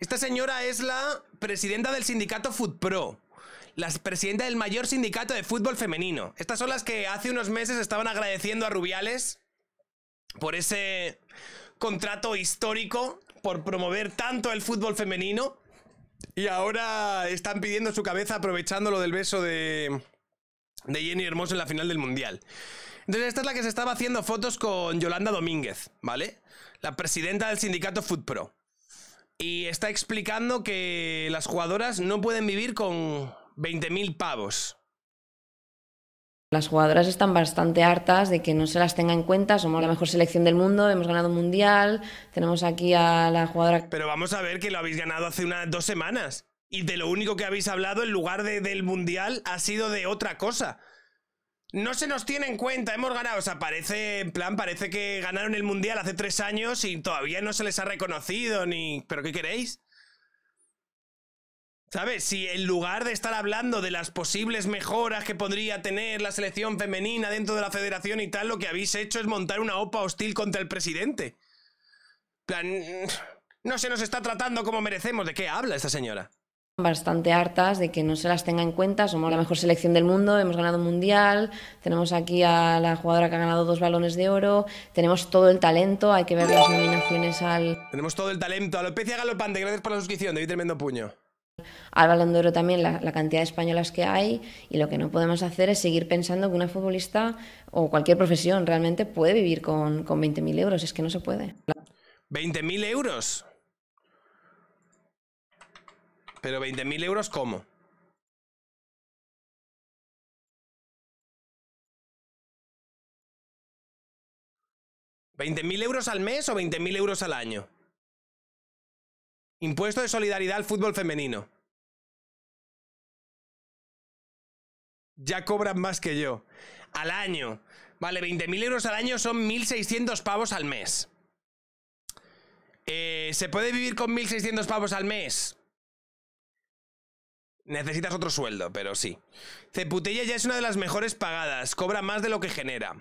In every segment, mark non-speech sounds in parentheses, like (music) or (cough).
Esta señora es la presidenta del sindicato FootPro. La presidenta del mayor sindicato de fútbol femenino. Estas son las que hace unos meses estaban agradeciendo a Rubiales por ese contrato histórico, por promover tanto el fútbol femenino. Y ahora están pidiendo su cabeza aprovechando lo del beso de, de Jenny Hermoso en la final del Mundial. Entonces esta es la que se estaba haciendo fotos con Yolanda Domínguez, ¿vale? La presidenta del sindicato FootPro y está explicando que las jugadoras no pueden vivir con 20.000 pavos. Las jugadoras están bastante hartas de que no se las tenga en cuenta. Somos la mejor selección del mundo, hemos ganado un mundial, tenemos aquí a la jugadora. Pero vamos a ver que lo habéis ganado hace unas dos semanas. Y de lo único que habéis hablado en lugar del mundial ha sido de otra cosa. No se nos tiene en cuenta, hemos ganado. O sea, parece, plan, parece que ganaron el mundial hace tres años y todavía no se les ha reconocido ni. ¿Pero qué queréis? ¿Sabes? Si en lugar de estar hablando de las posibles mejoras que podría tener la selección femenina dentro de la federación y tal, lo que habéis hecho es montar una OPA hostil contra el presidente. plan. No se nos está tratando como merecemos. ¿De qué habla esta señora? bastante hartas de que no se las tenga en cuenta. Somos la mejor selección del mundo, hemos ganado un mundial, tenemos aquí a la jugadora que ha ganado dos balones de oro, tenemos todo el talento, hay que ver las nominaciones al... Tenemos todo el talento, a a galopante, gracias por la suscripción, David Tremendo Puño. Al balón de oro también la, cantidad de españolas que hay y lo que no podemos hacer es seguir pensando que una futbolista o cualquier profesión realmente puede vivir con, con 20.000 euros, es que no se puede. ¿20.000 euros? Pero 20.000 euros, ¿cómo? ¿20.000 euros al mes o 20.000 euros al año? Impuesto de solidaridad al fútbol femenino. Ya cobran más que yo. Al año. Vale, 20.000 euros al año son 1.600 pavos al mes. Eh, ¿Se puede vivir con 1.600 pavos al mes? Necesitas otro sueldo, pero sí. Ceputella ya es una de las mejores pagadas. Cobra más de lo que genera.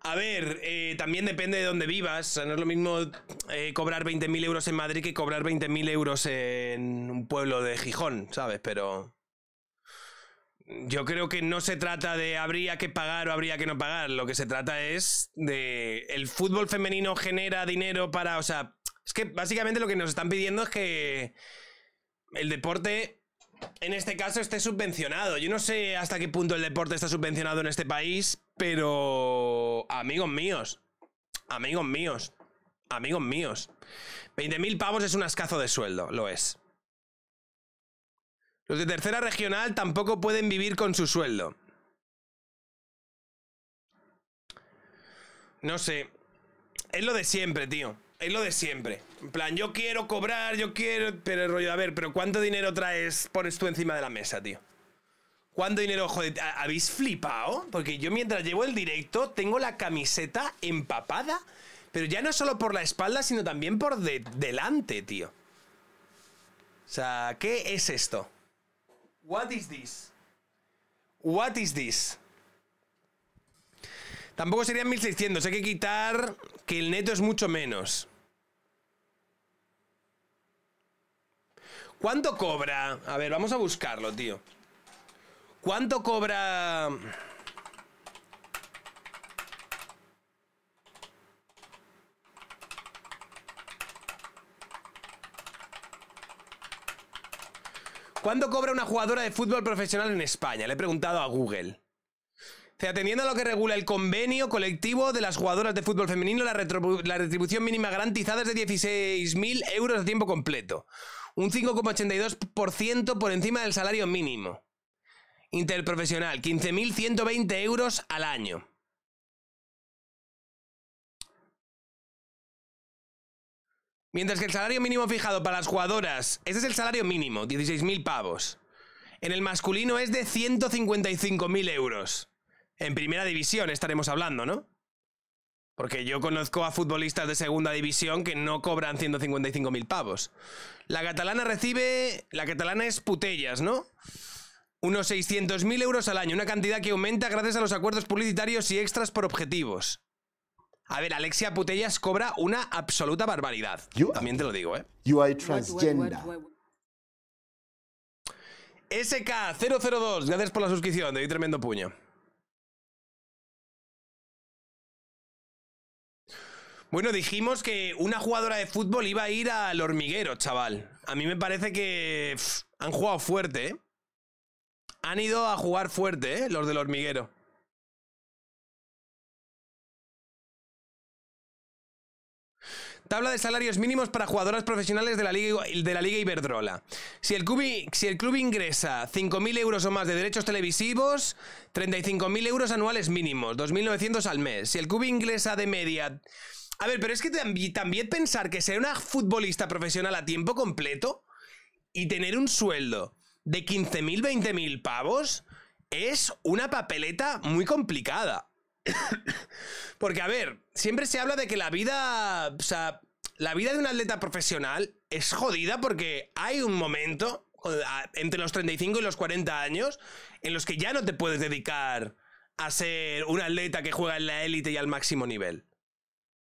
A ver, eh, también depende de dónde vivas. no es lo mismo eh, cobrar 20.000 euros en Madrid que cobrar 20.000 euros en un pueblo de Gijón, ¿sabes? Pero... Yo creo que no se trata de habría que pagar o habría que no pagar. Lo que se trata es de... El fútbol femenino genera dinero para... O sea, es que básicamente lo que nos están pidiendo es que el deporte en este caso esté subvencionado. Yo no sé hasta qué punto el deporte está subvencionado en este país, pero amigos míos, amigos míos, amigos míos, 20.000 pavos es un ascazo de sueldo, lo es. Los de tercera regional tampoco pueden vivir con su sueldo. No sé. Es lo de siempre, tío es lo de siempre. En plan, yo quiero cobrar, yo quiero. Pero el rollo, a ver, pero ¿cuánto dinero traes, pones tú encima de la mesa, tío? ¿Cuánto dinero, joder? ¿Habéis flipado? Porque yo mientras llevo el directo tengo la camiseta empapada. Pero ya no solo por la espalda, sino también por delante, tío. O sea, ¿qué es esto? What is this? What is this? Tampoco serían 1600, hay que quitar que el neto es mucho menos. ¿Cuánto cobra? A ver, vamos a buscarlo, tío. ¿Cuánto cobra...? ¿Cuánto cobra una jugadora de fútbol profesional en España? Le he preguntado a Google. O sea, atendiendo a lo que regula el convenio colectivo de las jugadoras de fútbol femenino, la, retribución mínima garantizada es de 16.000 euros a tiempo completo un 5,82% por encima del salario mínimo. Interprofesional, 15.120 euros al año. Mientras que el salario mínimo fijado para las jugadoras, ese es el salario mínimo, 16.000 pavos. En el masculino es de 155.000 euros. En primera división estaremos hablando, ¿no? Porque yo conozco a futbolistas de segunda división que no cobran 155.000 pavos. La catalana recibe... La catalana es putellas, ¿no? Unos 600.000 euros al año, una cantidad que aumenta gracias a los acuerdos publicitarios y extras por objetivos. A ver, Alexia Putellas cobra una absoluta barbaridad. También te lo digo, ¿eh? You are transgender. SK002, gracias por la suscripción, te doy tremendo puño. Bueno, dijimos que una jugadora de fútbol iba a ir al hormiguero, chaval. A mí me parece que han jugado fuerte, ¿eh? Han ido a jugar fuerte, ¿eh? Los del hormiguero. Tabla de salarios mínimos para jugadoras profesionales de la Liga, de la Liga Iberdrola. Si el, club, si el club ingresa 5.000 euros o más de derechos televisivos, 35.000 euros anuales mínimos, 2.900 al mes. Si el club ingresa de media a ver, pero es que también pensar que ser una futbolista profesional a tiempo completo y tener un sueldo de 15.000, 20.000 pavos es una papeleta muy complicada. (coughs) Porque, a ver, siempre se habla de que la vida, la vida de un atleta profesional es jodida porque hay un momento entre los 35 y los 40 años en los que ya no te puedes dedicar a ser un atleta que juega en la élite y al máximo nivel.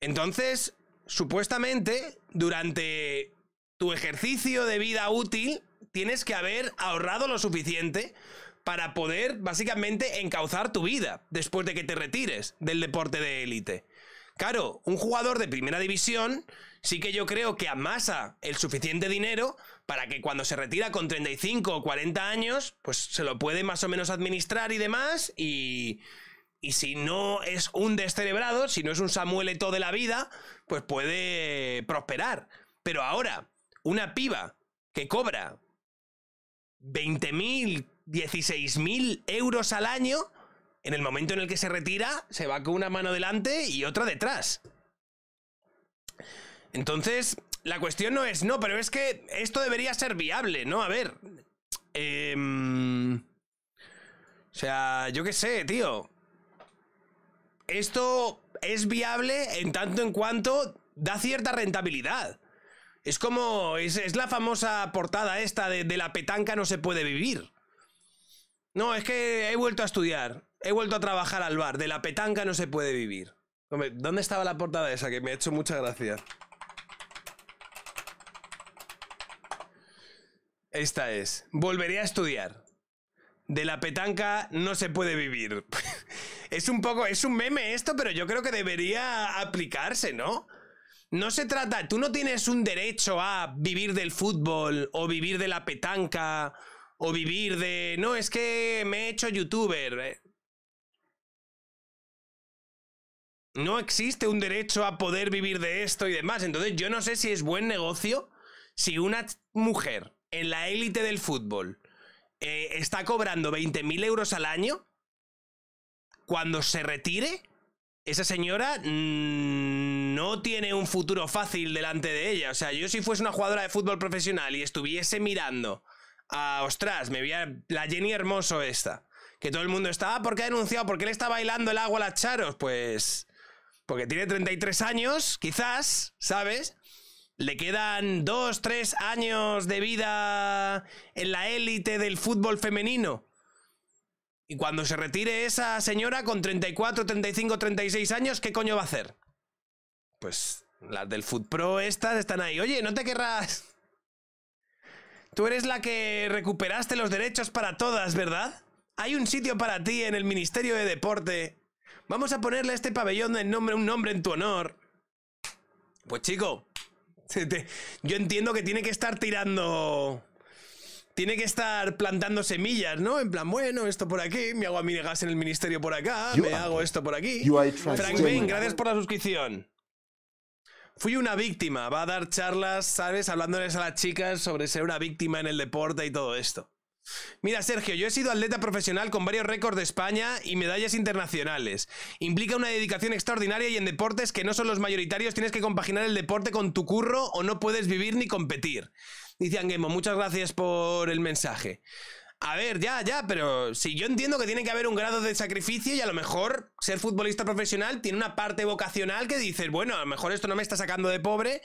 Entonces, supuestamente, durante tu ejercicio de vida útil, tienes que haber ahorrado lo suficiente para poder básicamente encauzar tu vida después de que te retires del deporte de élite. Claro, un jugador de primera división sí que yo creo que amasa el suficiente dinero para que cuando se retira con 35 o 40 años, pues se lo puede más o menos administrar y demás y y si no es un descerebrado, si no es un Samuelito de la vida, pues puede prosperar. Pero ahora, una piba que cobra 20.000, 16.000 euros al año, en el momento en el que se retira, se va con una mano delante y otra detrás. Entonces, la cuestión no es, no, pero es que esto debería ser viable, ¿no? A ver. Em, o sea, yo qué sé, tío esto es viable en tanto en cuanto da cierta rentabilidad. Es como, es, la famosa portada esta de, de la petanca no se puede vivir. No, es que he vuelto a estudiar, he vuelto a trabajar al bar, de la petanca no se puede vivir. Hombre, ¿dónde estaba la portada esa que me ha hecho mucha gracia? Esta es. Volveré a estudiar. De la petanca no se puede vivir. (laughs) es un poco, es un meme esto, pero yo creo que debería aplicarse, ¿no? No se trata, tú no tienes un derecho a vivir del fútbol o vivir de la petanca o vivir de, no, es que me he hecho youtuber. No existe un derecho a poder vivir de esto y demás. Entonces yo no sé si es buen negocio si una mujer en la élite del fútbol eh, está cobrando 20.000 euros al año cuando se retire, esa señora mm, no tiene un futuro fácil delante de ella. O sea, yo si fuese una jugadora de fútbol profesional y estuviese mirando a, ostras, me veía la Jenny Hermoso esta, que todo el mundo estaba. Ah, ¿por qué ha denunciado? ¿Por qué le está bailando el agua a las charos? Pues, porque tiene 33 años, quizás, ¿sabes? Le quedan 2, 3 años de vida en la élite del fútbol femenino. Y cuando se retire esa señora con 34, 35, 36 años, ¿qué coño va a hacer? Pues las del Food Pro estas están ahí. Oye, no te querrás. Tú eres la que recuperaste los derechos para todas, ¿verdad? Hay un sitio para ti en el Ministerio de Deporte. Vamos a ponerle a este pabellón en nombre, un nombre en tu honor. Pues chico, (laughs) yo entiendo que tiene que estar tirando tiene que estar plantando semillas, ¿no? En plan, bueno, esto por aquí, me hago a en el ministerio por acá, me hago esto por aquí. Frank Bain, gracias por la suscripción. Fui una víctima, va a dar charlas, ¿sabes? Hablándoles a las chicas sobre ser una víctima en el deporte y todo esto. Mira, Sergio, yo he sido atleta profesional con varios récords de España y medallas internacionales. Implica una dedicación extraordinaria y en deportes que no son los mayoritarios tienes que compaginar el deporte con tu curro o no puedes vivir ni competir. Dice Anguemo, muchas gracias por el mensaje. A ver, ya, ya, pero si yo entiendo que tiene que haber un grado de sacrificio y a lo mejor ser futbolista profesional tiene una parte vocacional que dices, bueno, a lo mejor esto no me está sacando de pobre,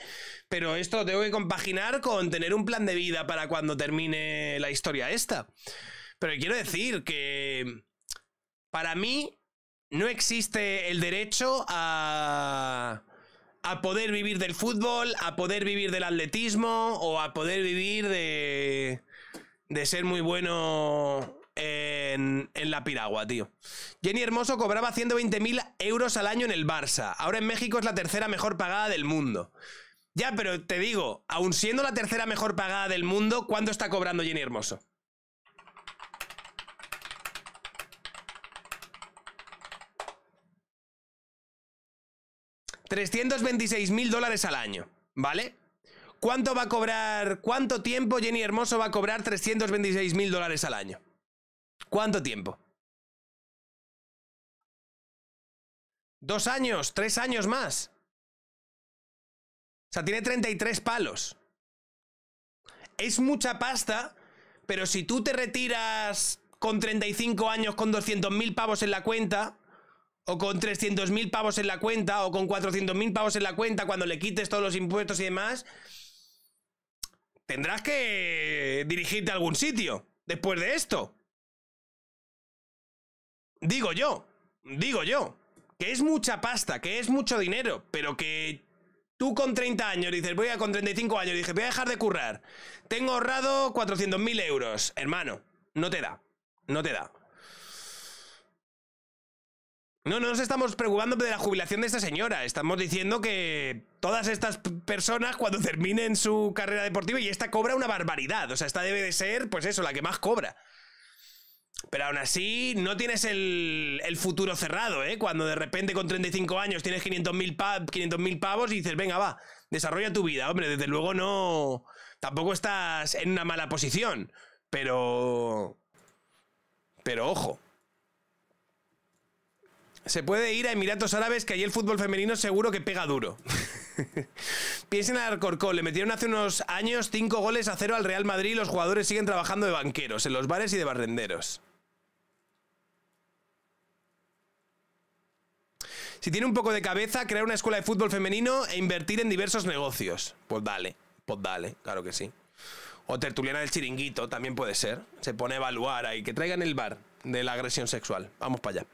pero esto lo tengo que compaginar con tener un plan de vida para cuando termine la historia esta. Pero quiero decir que para mí no existe el derecho a a poder vivir del fútbol, a poder vivir del atletismo o a poder vivir de, de ser muy bueno en, en, la piragua, tío. Jenny Hermoso cobraba 120.000 euros al año en el Barça. Ahora en México es la tercera mejor pagada del mundo. Ya, pero te digo, aun siendo la tercera mejor pagada del mundo, ¿cuánto está cobrando Jenny Hermoso? 326.000 dólares al año, ¿vale? ¿Cuánto va a cobrar, cuánto tiempo Jenny Hermoso va a cobrar 326.000 dólares al año? ¿Cuánto tiempo? ¿Dos años? ¿Tres años más? O sea, tiene 33 palos. Es mucha pasta, pero si tú te retiras con 35 años con 200.000 pavos en la cuenta, o con 300.000 pavos en la cuenta, o con 400.000 pavos en la cuenta, cuando le quites todos los impuestos y demás, tendrás que dirigirte a algún sitio después de esto. Digo yo, digo yo, que es mucha pasta, que es mucho dinero, pero que tú con 30 años dices, voy a con 35 años, dije, voy a dejar de currar, tengo ahorrado 400.000 euros, hermano, no te da, no te da. No, no nos estamos preocupando de la jubilación de esta señora. Estamos diciendo que todas estas personas, cuando terminen su carrera deportiva, y esta cobra una barbaridad. O sea, esta debe de ser, pues eso, la que más cobra. Pero aún así, no tienes el, futuro cerrado, ¿eh? Cuando de repente con 35 años tienes 500.000 pavos y dices, venga, va, desarrolla tu vida. Hombre, desde luego no. Tampoco estás en una mala posición. Pero. Pero ojo. Se puede ir a Emiratos Árabes, que allí el fútbol femenino seguro que pega duro. (laughs) Piensen al Alcorcón, le metieron hace unos años cinco goles a cero al Real Madrid y los jugadores siguen trabajando de banqueros, en los bares y de barrenderos. Si tiene un poco de cabeza, crear una escuela de fútbol femenino e invertir en diversos negocios. Pues dale, pues dale, claro que sí. O tertuliana del chiringuito, también puede ser. Se pone a evaluar ahí, que traigan el bar de la agresión sexual. Vamos para allá.